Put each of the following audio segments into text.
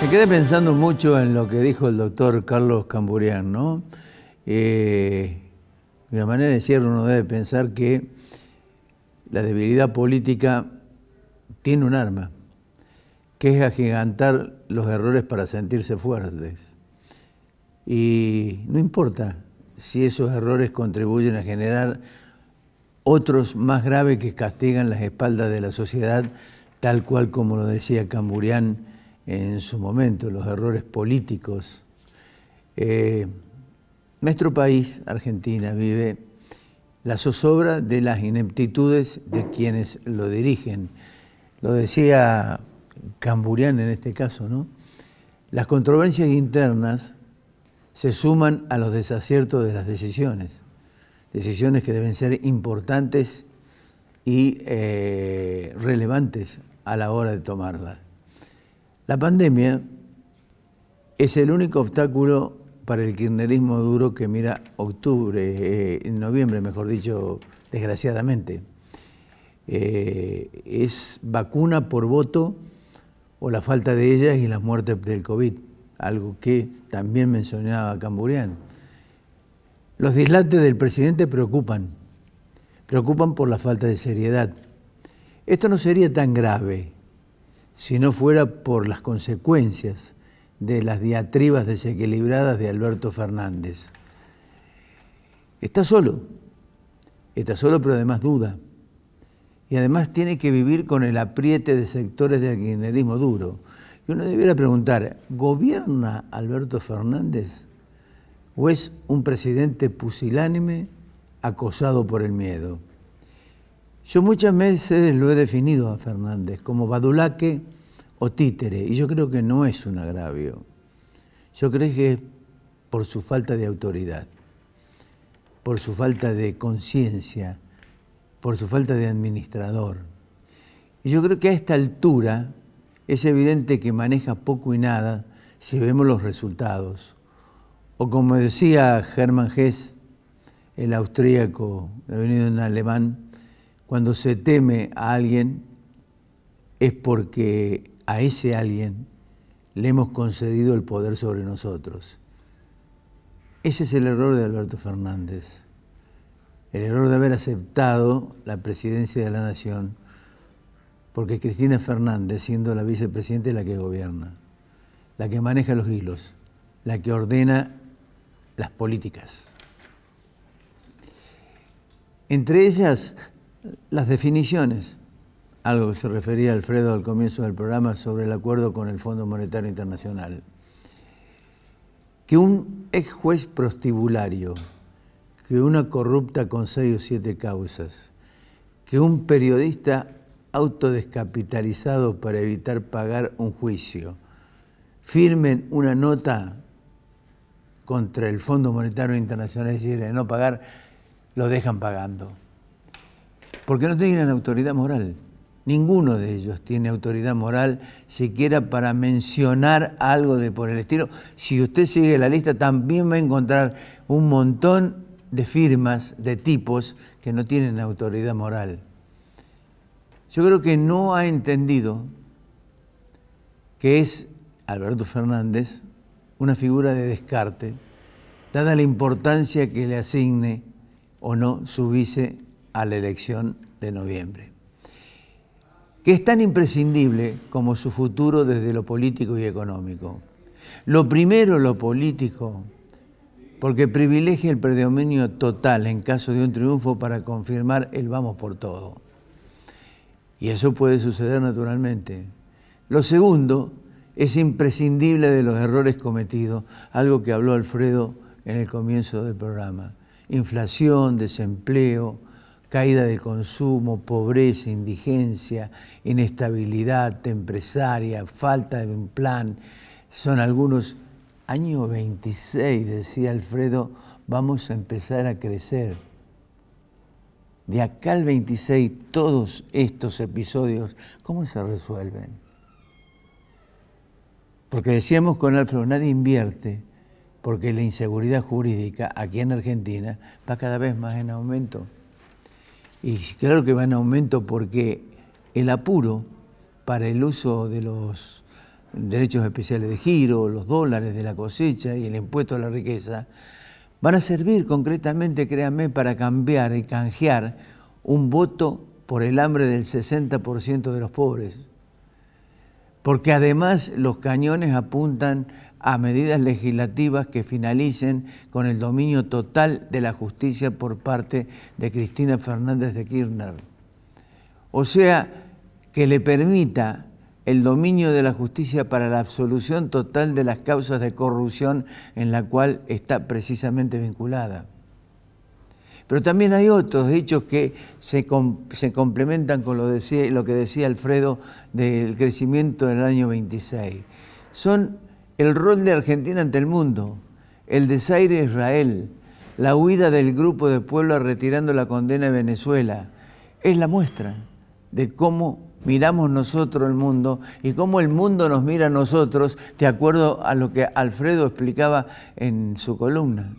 Me quedé pensando mucho en lo que dijo el doctor Carlos Camburián, ¿no? Eh, de manera de uno debe pensar que la debilidad política tiene un arma, que es agigantar los errores para sentirse fuertes. Y no importa si esos errores contribuyen a generar otros más graves que castigan las espaldas de la sociedad, tal cual como lo decía Camburián en su momento, los errores políticos. Eh, nuestro país, Argentina, vive la zozobra de las ineptitudes de quienes lo dirigen. Lo decía Camburián en este caso, ¿no? Las controversias internas se suman a los desaciertos de las decisiones, decisiones que deben ser importantes y eh, relevantes a la hora de tomarlas. La pandemia es el único obstáculo para el kirchnerismo duro que mira octubre, eh, noviembre, mejor dicho, desgraciadamente. Eh, es vacuna por voto o la falta de ellas y las muertes del COVID, algo que también mencionaba Camburian. Los dislates del presidente preocupan, preocupan por la falta de seriedad. Esto no sería tan grave si no fuera por las consecuencias de las diatribas desequilibradas de Alberto Fernández. Está solo, está solo pero además duda. Y además tiene que vivir con el apriete de sectores del kirchnerismo duro. Y uno debiera preguntar, ¿gobierna Alberto Fernández o es un presidente pusilánime acosado por el miedo? Yo muchas veces lo he definido a Fernández como badulaque o títere, y yo creo que no es un agravio. Yo creo que es por su falta de autoridad, por su falta de conciencia, por su falta de administrador. Y yo creo que a esta altura es evidente que maneja poco y nada si vemos los resultados. O como decía Germán Hess, el austríaco, venido en alemán, cuando se teme a alguien es porque a ese alguien le hemos concedido el poder sobre nosotros. Ese es el error de Alberto Fernández, el error de haber aceptado la presidencia de la nación, porque Cristina Fernández, siendo la vicepresidenta, es la que gobierna, la que maneja los hilos, la que ordena las políticas. Entre ellas, las definiciones, algo que se refería Alfredo al comienzo del programa sobre el acuerdo con el Fondo Monetario Internacional. Que un ex juez prostibulario, que una corrupta con seis o siete causas, que un periodista autodescapitalizado para evitar pagar un juicio, firmen una nota contra el Fondo Monetario Internacional, es decir, no pagar, lo dejan pagando porque no tienen autoridad moral. Ninguno de ellos tiene autoridad moral siquiera para mencionar algo de por el estilo. Si usted sigue la lista, también va a encontrar un montón de firmas, de tipos que no tienen autoridad moral. Yo creo que no ha entendido que es Alberto Fernández una figura de descarte, dada la importancia que le asigne o no su vice a la elección de noviembre, que es tan imprescindible como su futuro desde lo político y económico. Lo primero, lo político, porque privilegia el predominio total en caso de un triunfo para confirmar el vamos por todo. Y eso puede suceder naturalmente. Lo segundo es imprescindible de los errores cometidos, algo que habló Alfredo en el comienzo del programa. Inflación, desempleo, caída de consumo, pobreza, indigencia, inestabilidad empresaria, falta de un plan. Son algunos, año 26, decía Alfredo, vamos a empezar a crecer. De acá al 26, todos estos episodios, ¿cómo se resuelven? Porque decíamos con Alfredo, nadie invierte, porque la inseguridad jurídica aquí en Argentina va cada vez más en aumento. Y claro que va en aumento porque el apuro para el uso de los derechos especiales de giro, los dólares de la cosecha y el impuesto a la riqueza, van a servir concretamente, créanme, para cambiar y canjear un voto por el hambre del 60% de los pobres. Porque además los cañones apuntan a medidas legislativas que finalicen con el dominio total de la justicia por parte de Cristina Fernández de Kirchner. O sea, que le permita el dominio de la justicia para la absolución total de las causas de corrupción en la cual está precisamente vinculada. Pero también hay otros hechos que se, complementan con lo, lo que decía Alfredo del crecimiento del año 26. Son el rol de Argentina ante el mundo, el desaire de Israel, la huida del grupo de pueblo retirando la condena de Venezuela, es la muestra de cómo miramos nosotros el mundo y cómo el mundo nos mira a nosotros, de acuerdo a lo que Alfredo explicaba en su columna.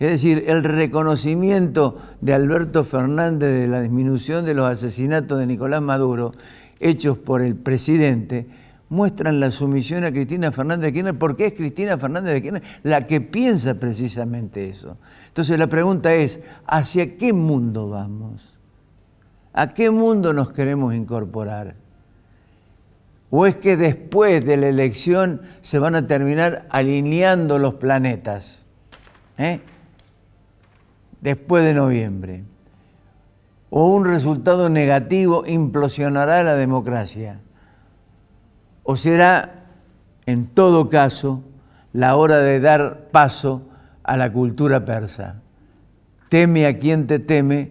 Es decir, el reconocimiento de Alberto Fernández de la disminución de los asesinatos de Nicolás Maduro, hechos por el presidente, muestran la sumisión a Cristina Fernández de Kirchner porque es Cristina Fernández de Kirchner la que piensa precisamente eso. Entonces la pregunta es, ¿hacia qué mundo vamos? ¿A qué mundo nos queremos incorporar? ¿O es que después de la elección se van a terminar alineando los planetas? ¿Eh? Después de noviembre. ¿O un resultado negativo implosionará la democracia? ¿O será, en todo caso, la hora de dar paso a la cultura persa? Teme a quien te teme,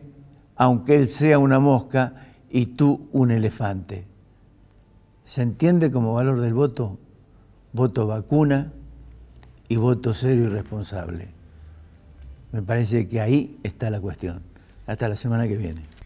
aunque él sea una mosca y tú un elefante. ¿Se entiende como valor del voto? Voto vacuna y voto serio y responsable. Me parece que ahí está la cuestión. Hasta la semana que viene.